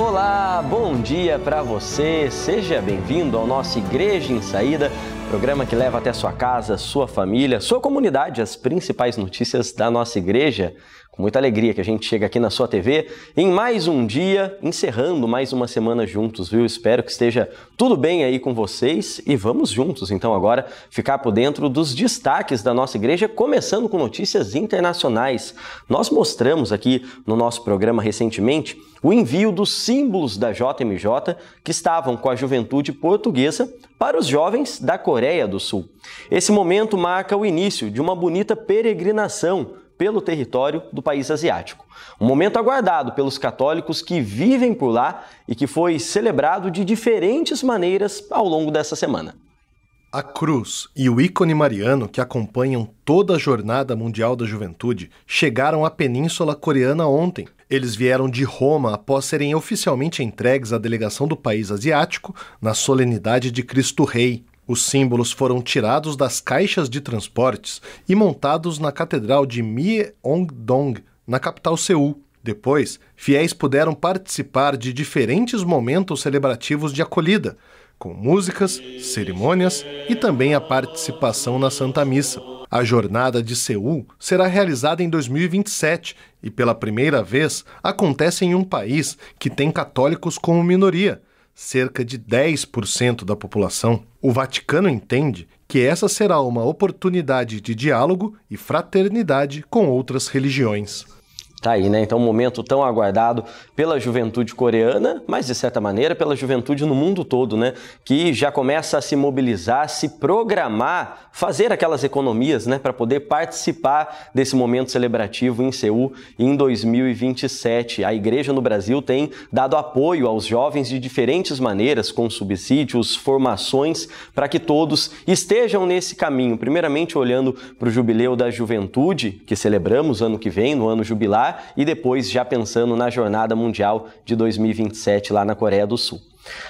Olá, bom dia para você. Seja bem-vindo ao nosso Igreja em Saída, programa que leva até sua casa, sua família, sua comunidade as principais notícias da nossa igreja muita alegria que a gente chega aqui na sua TV em mais um dia, encerrando mais uma semana juntos, viu? Espero que esteja tudo bem aí com vocês e vamos juntos então agora ficar por dentro dos destaques da nossa igreja, começando com notícias internacionais. Nós mostramos aqui no nosso programa recentemente o envio dos símbolos da JMJ que estavam com a juventude portuguesa para os jovens da Coreia do Sul. Esse momento marca o início de uma bonita peregrinação pelo território do país asiático. Um momento aguardado pelos católicos que vivem por lá e que foi celebrado de diferentes maneiras ao longo dessa semana. A cruz e o ícone mariano que acompanham toda a jornada mundial da juventude chegaram à Península Coreana ontem. Eles vieram de Roma após serem oficialmente entregues à delegação do país asiático na solenidade de Cristo Rei. Os símbolos foram tirados das caixas de transportes e montados na Catedral de Myeongdong, na capital Seul. Depois, fiéis puderam participar de diferentes momentos celebrativos de acolhida, com músicas, cerimônias e também a participação na Santa Missa. A jornada de Seul será realizada em 2027 e, pela primeira vez, acontece em um país que tem católicos como minoria cerca de 10% da população, o Vaticano entende que essa será uma oportunidade de diálogo e fraternidade com outras religiões. Tá aí, né? Então, um momento tão aguardado pela juventude coreana, mas de certa maneira pela juventude no mundo todo, né? Que já começa a se mobilizar, se programar, fazer aquelas economias, né? Para poder participar desse momento celebrativo em Seul em 2027. A igreja no Brasil tem dado apoio aos jovens de diferentes maneiras, com subsídios, formações, para que todos estejam nesse caminho. Primeiramente, olhando para o jubileu da juventude, que celebramos ano que vem, no ano jubilar e depois já pensando na jornada mundial de 2027 lá na Coreia do Sul.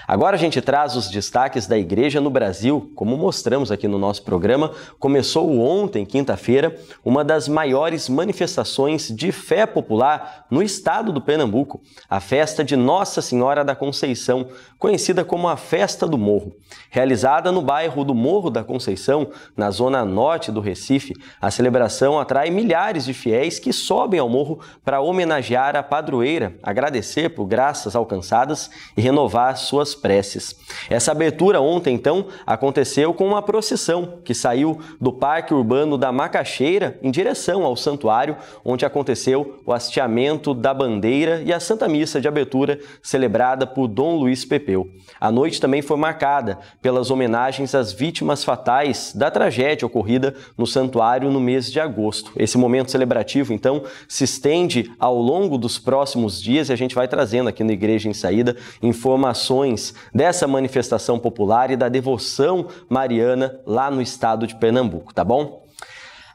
Agora a gente traz os destaques da igreja no Brasil. Como mostramos aqui no nosso programa, começou ontem, quinta-feira, uma das maiores manifestações de fé popular no estado do Pernambuco, a festa de Nossa Senhora da Conceição, conhecida como a Festa do Morro. Realizada no bairro do Morro da Conceição, na zona norte do Recife, a celebração atrai milhares de fiéis que sobem ao morro para homenagear a padroeira, agradecer por graças alcançadas e renovar suas preces. Essa abertura ontem, então, aconteceu com uma procissão que saiu do Parque Urbano da Macaxeira em direção ao santuário, onde aconteceu o hasteamento da bandeira e a Santa Missa de abertura celebrada por Dom Luiz Pepeu. A noite também foi marcada pelas homenagens às vítimas fatais da tragédia ocorrida no santuário no mês de agosto. Esse momento celebrativo, então, se estende ao longo dos próximos dias e a gente vai trazendo aqui na Igreja em Saída informações ações dessa manifestação popular e da devoção mariana lá no estado de Pernambuco, tá bom?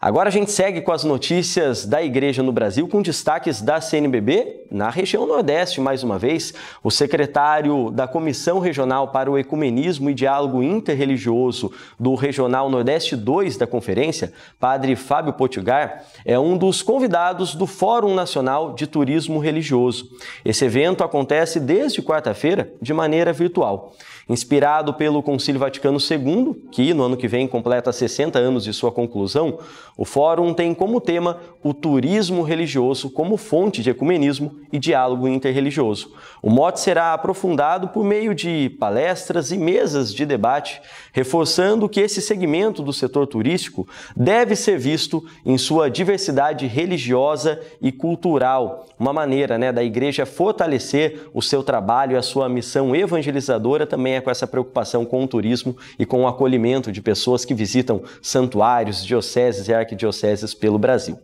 Agora a gente segue com as notícias da igreja no Brasil, com destaques da CNBB na região Nordeste, mais uma vez. O secretário da Comissão Regional para o Ecumenismo e Diálogo Interreligioso do Regional Nordeste 2 da conferência, padre Fábio Potigar, é um dos convidados do Fórum Nacional de Turismo Religioso. Esse evento acontece desde quarta-feira de maneira virtual. Inspirado pelo Concílio Vaticano II, que no ano que vem completa 60 anos de sua conclusão, o fórum tem como tema o turismo religioso como fonte de ecumenismo e diálogo interreligioso. O mote será aprofundado por meio de palestras e mesas de debate, reforçando que esse segmento do setor turístico deve ser visto em sua diversidade religiosa e cultural, uma maneira né, da igreja fortalecer o seu trabalho, a sua missão evangelizadora também é com essa preocupação com o turismo e com o acolhimento de pessoas que visitam santuários, dioceses e arquidioceses pelo Brasil.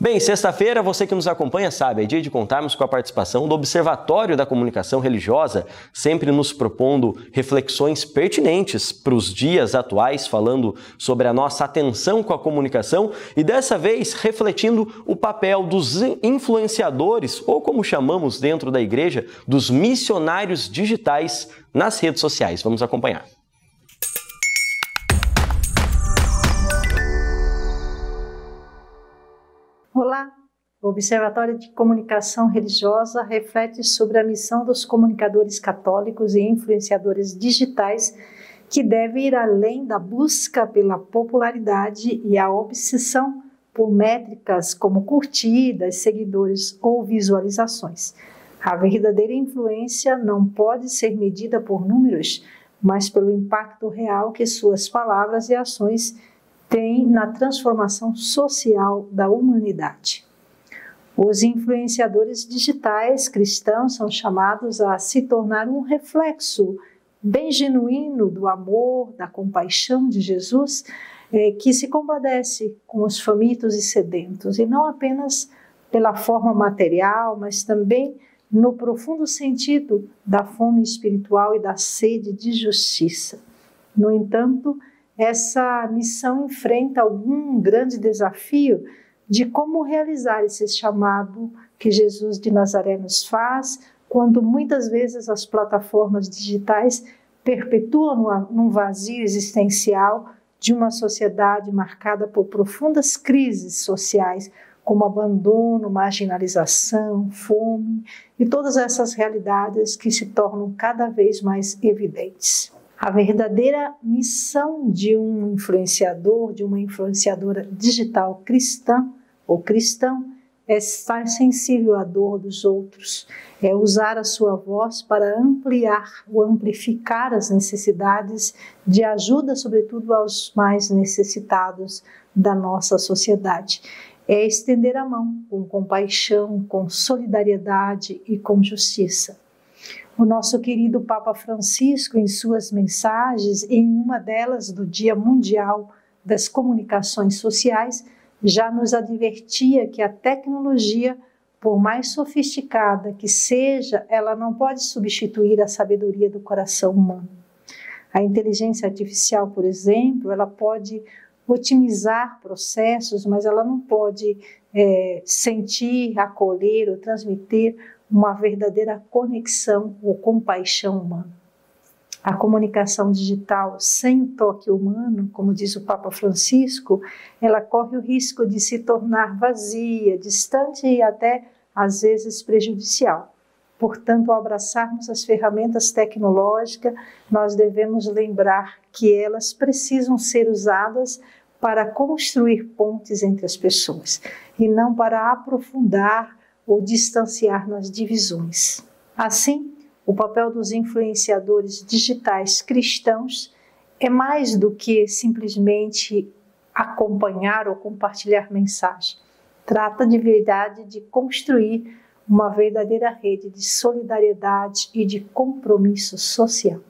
Bem, sexta-feira, você que nos acompanha sabe, é dia de contarmos com a participação do Observatório da Comunicação Religiosa, sempre nos propondo reflexões pertinentes para os dias atuais, falando sobre a nossa atenção com a comunicação e dessa vez refletindo o papel dos influenciadores, ou como chamamos dentro da igreja, dos missionários digitais nas redes sociais. Vamos acompanhar. Olá! O Observatório de Comunicação Religiosa reflete sobre a missão dos comunicadores católicos e influenciadores digitais que deve ir além da busca pela popularidade e a obsessão por métricas como curtidas, seguidores ou visualizações. A verdadeira influência não pode ser medida por números, mas pelo impacto real que suas palavras e ações tem na transformação social da humanidade. Os influenciadores digitais cristãos são chamados a se tornar um reflexo bem genuíno do amor, da compaixão de Jesus, eh, que se compadece com os famintos e sedentos, e não apenas pela forma material, mas também no profundo sentido da fome espiritual e da sede de justiça. No entanto, essa missão enfrenta algum grande desafio de como realizar esse chamado que Jesus de Nazaré nos faz, quando muitas vezes as plataformas digitais perpetuam num vazio existencial de uma sociedade marcada por profundas crises sociais, como abandono, marginalização, fome e todas essas realidades que se tornam cada vez mais evidentes. A verdadeira missão de um influenciador, de uma influenciadora digital cristã ou cristão, é estar sensível à dor dos outros, é usar a sua voz para ampliar ou amplificar as necessidades de ajuda, sobretudo aos mais necessitados da nossa sociedade. É estender a mão com compaixão, com solidariedade e com justiça o nosso querido Papa Francisco em suas mensagens, em uma delas do Dia Mundial das Comunicações Sociais, já nos advertia que a tecnologia, por mais sofisticada que seja, ela não pode substituir a sabedoria do coração humano. A inteligência artificial, por exemplo, ela pode otimizar processos, mas ela não pode é, sentir, acolher ou transmitir uma verdadeira conexão ou compaixão humana. A comunicação digital sem o toque humano, como diz o Papa Francisco, ela corre o risco de se tornar vazia, distante e até às vezes prejudicial. Portanto, ao abraçarmos as ferramentas tecnológicas, nós devemos lembrar que elas precisam ser usadas para construir pontes entre as pessoas e não para aprofundar ou distanciar nas divisões. Assim, o papel dos influenciadores digitais cristãos é mais do que simplesmente acompanhar ou compartilhar mensagem. Trata de verdade de construir uma verdadeira rede de solidariedade e de compromisso social.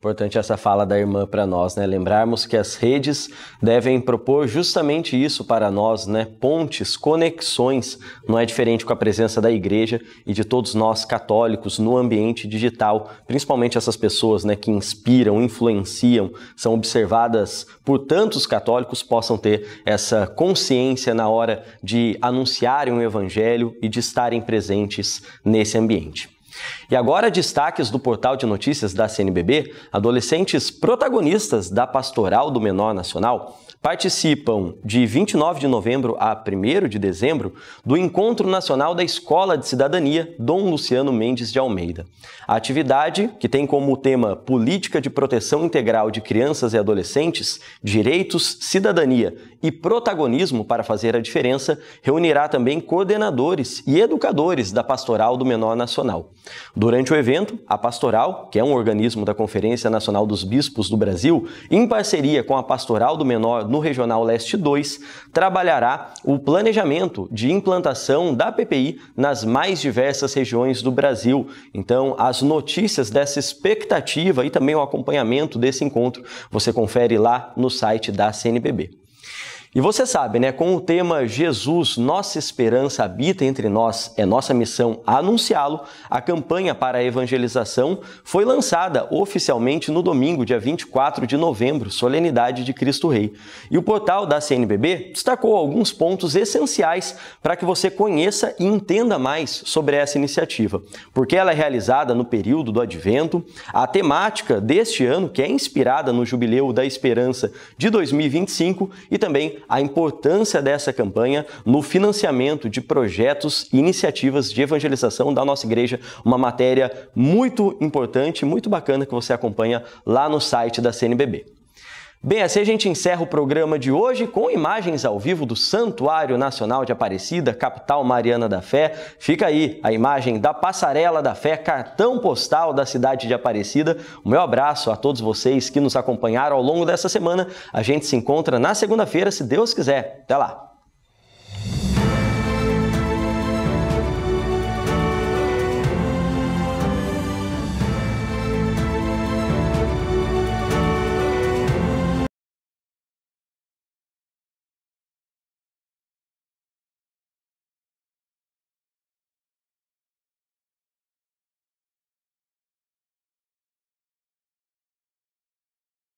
Importante essa fala da irmã para nós, né? Lembrarmos que as redes devem propor justamente isso para nós, né? Pontes, conexões. Não é diferente com a presença da igreja e de todos nós católicos no ambiente digital, principalmente essas pessoas, né, que inspiram, influenciam, são observadas por tantos católicos possam ter essa consciência na hora de anunciarem o evangelho e de estarem presentes nesse ambiente. E agora, destaques do portal de notícias da CNBB: adolescentes protagonistas da Pastoral do Menor Nacional participam de 29 de novembro a 1 de dezembro do Encontro Nacional da Escola de Cidadania Dom Luciano Mendes de Almeida. A atividade, que tem como tema Política de Proteção Integral de Crianças e Adolescentes, Direitos, Cidadania e Protagonismo para Fazer a Diferença, reunirá também coordenadores e educadores da Pastoral do Menor Nacional. Durante o evento, a Pastoral, que é um organismo da Conferência Nacional dos Bispos do Brasil, em parceria com a Pastoral do Menor no Regional Leste 2, trabalhará o planejamento de implantação da PPI nas mais diversas regiões do Brasil. Então, as notícias dessa expectativa e também o acompanhamento desse encontro você confere lá no site da CNBB. E você sabe, né? Com o tema Jesus, nossa esperança habita entre nós, é nossa missão anunciá-lo, a campanha para a evangelização foi lançada oficialmente no domingo, dia 24 de novembro, solenidade de Cristo Rei. E o portal da CNBB destacou alguns pontos essenciais para que você conheça e entenda mais sobre essa iniciativa, porque ela é realizada no período do Advento, a temática deste ano, que é inspirada no Jubileu da Esperança de 2025 e também a importância dessa campanha no financiamento de projetos e iniciativas de evangelização da nossa igreja, uma matéria muito importante, muito bacana que você acompanha lá no site da CNBB. Bem, assim a gente encerra o programa de hoje com imagens ao vivo do Santuário Nacional de Aparecida, capital Mariana da Fé. Fica aí a imagem da Passarela da Fé, cartão postal da cidade de Aparecida. O meu abraço a todos vocês que nos acompanharam ao longo dessa semana. A gente se encontra na segunda-feira, se Deus quiser. Até lá!